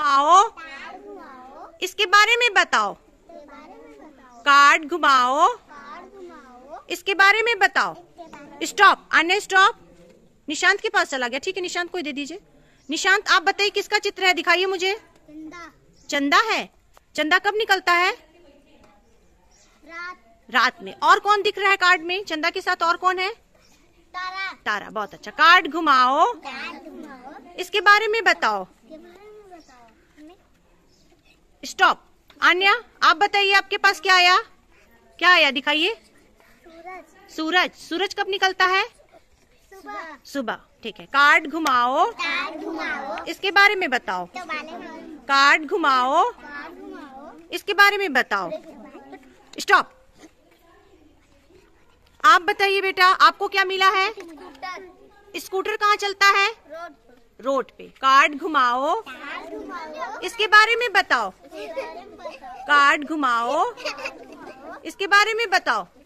आओ इसके बारे में बताओ कार्ड घुमाओ इसके बारे में बताओ स्टॉप अन्य स्टॉप निशांत के पास चला गया ठीक है निशांत को दे दीजिए निशांत आप बताइए किसका चित्र है दिखाइए मुझे चंदा है चंदा कब निकलता है रात रात में और कौन दिख रहा है कार्ड में चंदा के साथ और कौन है तारा तारा बहुत अच्छा कार्ड घुमाओ इसके बारे में बताओ स्टॉप आन्या आप बताइए आपके पास क्या आया क्या आया दिखाइए सूरज सूरज सूरज कब निकलता है सुबह ठीक है कार्ड घुमाओ इसके बारे में बताओ कार्ड घुमाओ इसके बारे में बताओ स्टॉप आप बताइए बेटा आपको क्या मिला है स्कूटर कहाँ चलता है रोड पे कार्ड घुमाओ इसके बारे में बताओ कार्ड घुमाओ इसके बारे में बताओ